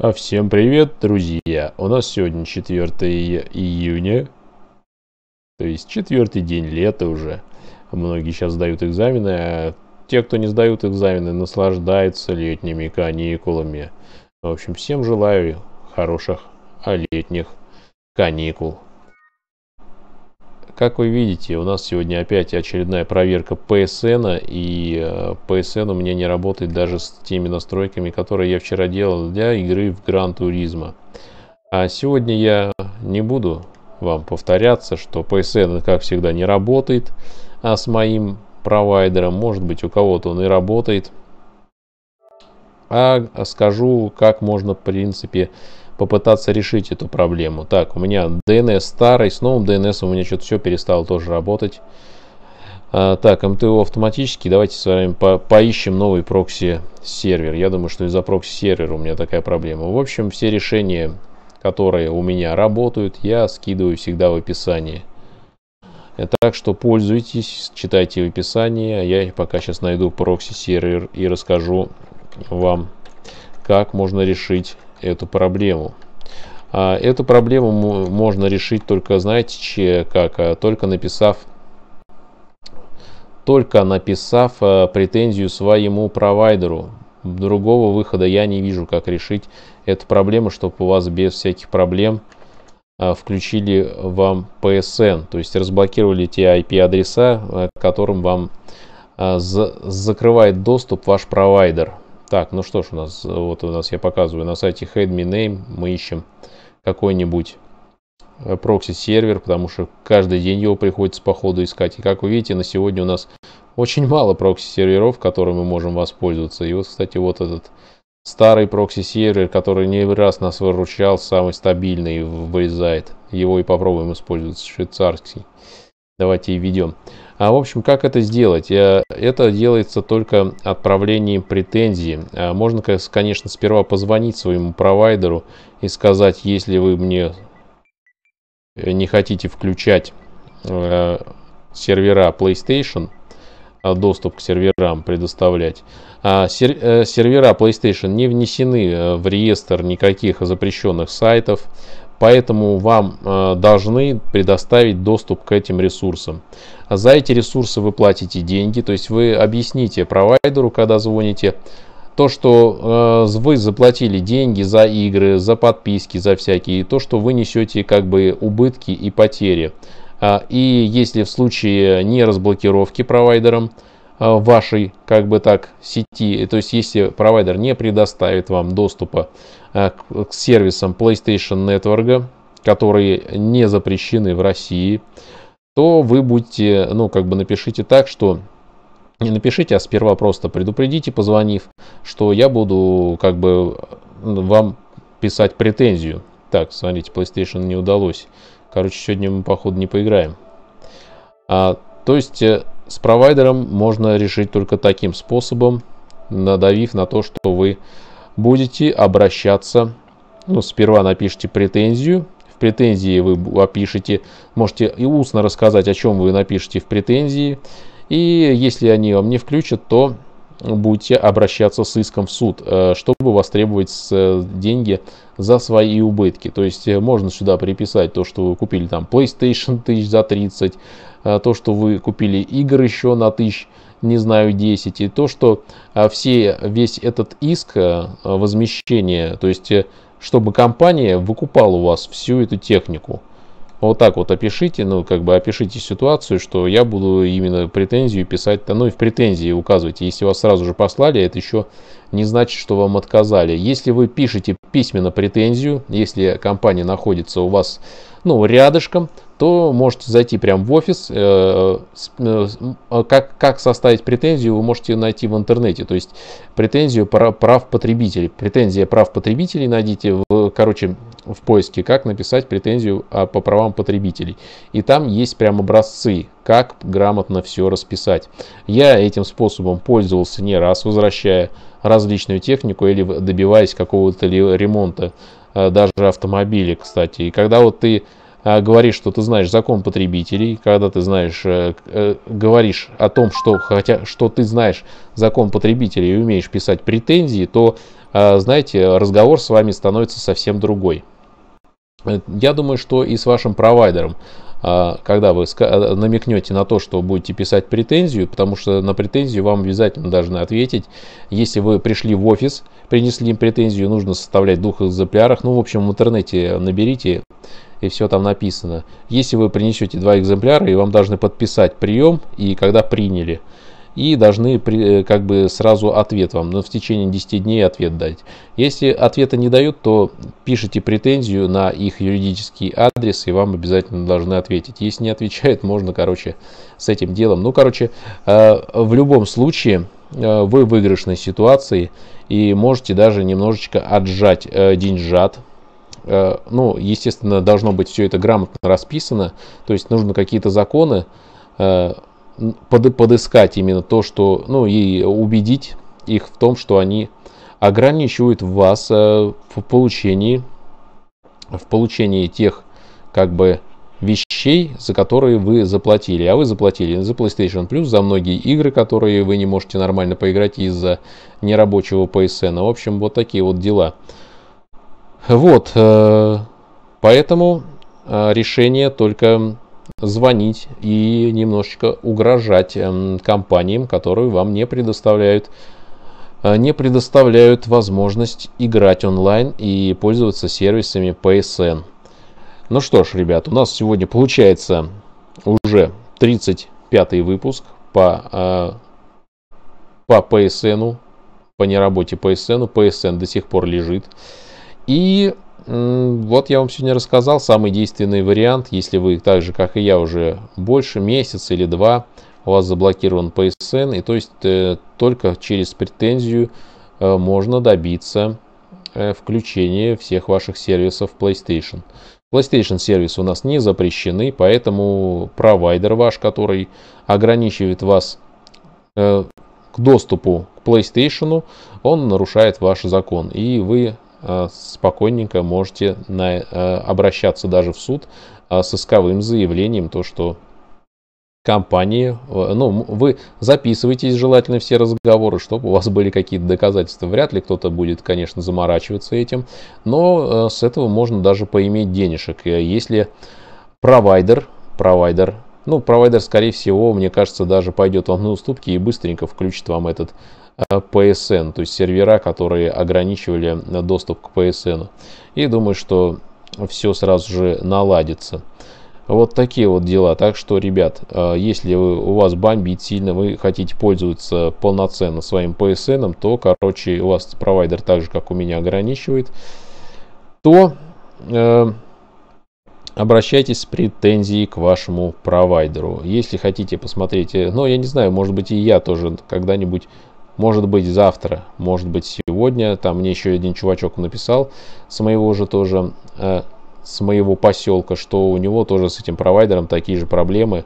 А всем привет, друзья! У нас сегодня 4 июня, то есть четвертый день лета уже. Многие сейчас сдают экзамены, а те, кто не сдают экзамены, наслаждаются летними каникулами. В общем, всем желаю хороших а летних каникул. Как вы видите, у нас сегодня опять очередная проверка PSN, и PSN э, у меня не работает даже с теми настройками, которые я вчера делал для игры в Гран Туризма. А сегодня я не буду вам повторяться, что PSN, как всегда, не работает, а с моим провайдером, может быть, у кого-то он и работает. А скажу, как можно, в принципе, попытаться решить эту проблему. Так, у меня DNS старый, с новым DNS у меня что-то все перестало тоже работать. А, так, МТО автоматически. Давайте с вами по поищем новый прокси-сервер. Я думаю, что из-за прокси-сервера у меня такая проблема. В общем, все решения, которые у меня работают, я скидываю всегда в описании. Так что пользуйтесь, читайте в описании. А я пока сейчас найду прокси-сервер и расскажу вам, как можно решить эту проблему. А, эту проблему можно решить только, знаете, как, а, только написав только написав а, претензию своему провайдеру. Другого выхода я не вижу, как решить эту проблему, чтобы у вас без всяких проблем включили вам PSN, то есть разблокировали те IP-адреса, которым вам закрывает доступ ваш провайдер. Так, ну что ж у нас, вот у нас я показываю на сайте headme.name, мы ищем какой-нибудь э, прокси-сервер, потому что каждый день его приходится по ходу искать. И как вы видите, на сегодня у нас очень мало прокси-серверов, которыми мы можем воспользоваться. И вот, кстати, вот этот старый прокси-сервер, который не раз нас выручал, самый стабильный вылезает. Его и попробуем использовать, швейцарский. Давайте и введем. А в общем, как это сделать? Э, это делается только отправлением претензии. А, можно, конечно, сперва позвонить своему провайдеру и сказать, если вы мне э, не хотите включать э, сервера PlayStation, а, доступ к серверам предоставлять. А, сервера PlayStation не внесены в реестр никаких запрещенных сайтов. Поэтому вам э, должны предоставить доступ к этим ресурсам. За эти ресурсы вы платите деньги, то есть вы объясните провайдеру, когда звоните, то, что э, вы заплатили деньги за игры, за подписки, за всякие, то, что вы несете как бы убытки и потери. А, и если в случае не разблокировки провайдером, э, вашей, как бы так, сети, то есть если провайдер не предоставит вам доступа Э, к сервисам PlayStation Network, которые не запрещены в России, то вы будете, ну, как бы напишите так, что не напишите, а сперва просто предупредите, позвонив, что я буду как бы вам писать претензию. Так, смотрите, PlayStation не удалось. Короче, сегодня мы, походу, не поиграем. А, то есть э, с провайдером можно решить только таким способом, надавив на то, что вы будете обращаться, ну, сперва напишите претензию, в претензии вы опишете, можете и устно рассказать, о чем вы напишете в претензии, и если они вам не включат, то будете обращаться с иском в суд, э, чтобы востребовать э, деньги за свои убытки. То есть э, можно сюда приписать то, что вы купили там PlayStation тысяч за 30, Э, то, что вы купили игр еще на тысяч, не знаю, 10, и то, что э, все, весь этот иск э, возмещения, то есть, чтобы компания выкупала у вас всю эту технику. Вот так вот опишите, ну, как бы опишите ситуацию, что я буду именно претензию писать, ну, и в претензии указывайте. Если вас сразу же послали, это еще не значит, что вам отказали. Если вы пишете письменно претензию, если компания находится у вас, ну, рядышком, то можете зайти прямо в офис. Э, э, а как, как составить претензию, вы можете найти в интернете. То есть претензию прав потребителей. Претензия прав потребителей найдите, в, короче, в поиске, как написать претензию а, по правам потребителей. И там есть прям образцы, как грамотно все расписать. Я этим способом пользовался не раз, возвращая различную технику или добиваясь какого-то ремонта э, даже автомобиля, кстати. И когда вот ты Э, говоришь, что ты знаешь закон потребителей, когда ты знаешь, э, э, говоришь о том, что, хотя, что ты знаешь закон потребителей и умеешь писать претензии, то, знаете, разговор с вами становится совсем другой. Я думаю, что и с вашим провайдером когда вы намекнете на то, что будете писать претензию, потому что на претензию вам обязательно должны ответить. Если вы пришли в офис, принесли им претензию, нужно составлять двух экземплярах. Ну, в общем, в интернете наберите и все там написано. Если вы принесете два экземпляра, и вам должны подписать прием и когда приняли. И должны э, как бы сразу ответ вам, но ну, в течение 10 дней ответ дать. Если ответа не дают, то пишите претензию на их юридический адрес, и вам обязательно должны ответить. Если не отвечают, можно, короче, с этим делом. Ну, короче, э, в любом случае, э, вы в выигрышной ситуации и можете даже немножечко отжать деньжат, Э, ну, естественно, должно быть все это грамотно расписано, то есть нужно какие-то законы э, подыскать именно то, что, ну, и убедить их в том, что они ограничивают вас э, в получении, в получении тех, как бы, вещей, за которые вы заплатили. А вы заплатили за PlayStation Plus, за многие игры, которые вы не можете нормально поиграть из-за нерабочего PSN. В общем, вот такие вот дела. Вот, э, поэтому э, решение только звонить и немножечко угрожать эм, компаниям, которые вам не предоставляют э, не предоставляют возможность играть онлайн и пользоваться сервисами PSN. Ну что ж, ребят, у нас сегодня получается уже 35 выпуск по, по PSN, по неработе PSN. PSN до сих пор лежит. И вот я вам сегодня рассказал самый действенный вариант, если вы так же, как и я, уже больше месяца или два у вас заблокирован PSN, и то есть э, только через претензию э, можно добиться э, включения всех ваших сервисов PlayStation. PlayStation сервисы у нас не запрещены, поэтому провайдер ваш, который ограничивает вас э, к доступу к PlayStation, он нарушает ваш закон, и вы Э, спокойненько можете на, э, обращаться даже в суд э, с исковым заявлением, то, что компании, ну, вы записываетесь желательно все разговоры, чтобы у вас были какие-то доказательства. Вряд ли кто-то будет, конечно, заморачиваться этим, но с этого можно даже поиметь денежек. Если провайдер, провайдер, ну, провайдер, скорее всего, мне кажется, даже пойдет вам на уступки и быстренько включит вам этот Э, PSN, то есть сервера, которые ограничивали э, доступ к PSN. И думаю, что все сразу же наладится. Вот такие вот дела. Так что, ребят, э, если вы, у вас бомбит сильно, вы хотите пользоваться полноценно своим PSN, то, короче, у вас провайдер так же, как у меня, ограничивает, то э, обращайтесь с претензией к вашему провайдеру. Если хотите посмотреть, но ну, я не знаю, может быть и я тоже когда-нибудь может быть завтра, может быть сегодня. Там мне еще один чувачок написал с моего же тоже, э, с моего поселка, что у него тоже с этим провайдером такие же проблемы.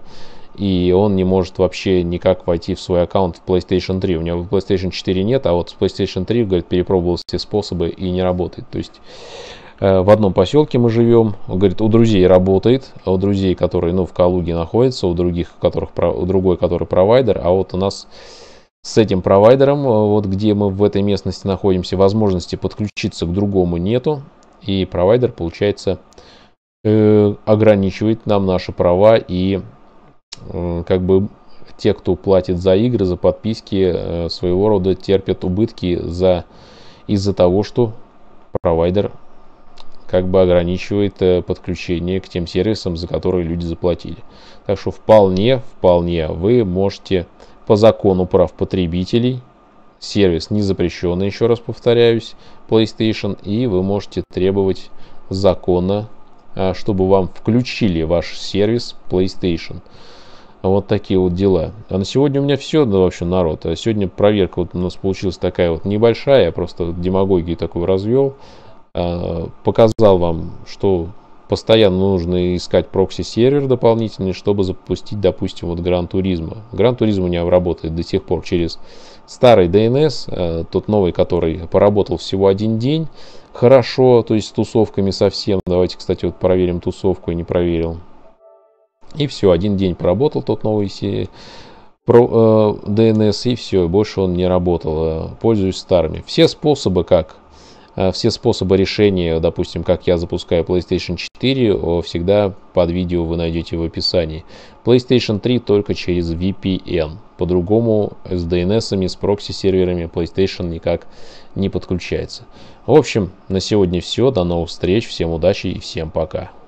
И он не может вообще никак войти в свой аккаунт в PlayStation 3. У него PlayStation 4 нет, а вот с PlayStation 3, говорит, перепробовал все способы и не работает. То есть э, в одном поселке мы живем. Он говорит, у друзей работает, а у друзей, которые ну, в Калуге находятся, у других, у которых у другой, который провайдер, а вот у нас с этим провайдером, э, вот где мы в этой местности находимся, возможности подключиться к другому нету. И провайдер, получается, э, ограничивает нам наши права и э, как бы те, кто платит за игры, за подписки, э, своего рода терпят убытки за, из-за того, что провайдер как бы ограничивает э, подключение к тем сервисам, за которые люди заплатили. Так что вполне, вполне вы можете по закону прав потребителей. Сервис не запрещенный, еще раз повторяюсь, PlayStation. И вы можете требовать закона а, чтобы вам включили ваш сервис PlayStation. Вот такие вот дела. А на сегодня у меня все, да вообще народ. А сегодня проверка вот у нас получилась такая вот небольшая, я просто демагогию такую развел. А, показал вам, что постоянно нужно искать прокси-сервер дополнительный, чтобы запустить, допустим, вот Гран Туризма. Гран Туризма не обработает до сих пор через старый DNS, э, тот новый, который поработал всего один день, хорошо, то есть с тусовками совсем. Давайте, кстати, вот проверим тусовку, я не проверил. И все, один день поработал тот новый про, э, DNS, и все, больше он не работал. Э, пользуюсь старыми. Все способы, как а, все способы решения, допустим, как я запускаю PlayStation 4, всегда под видео вы найдете в описании. PlayStation 3 только через VPN. По-другому с DNS, с прокси-серверами PlayStation никак не подключается. В общем, на сегодня все. До новых встреч. Всем удачи и всем пока.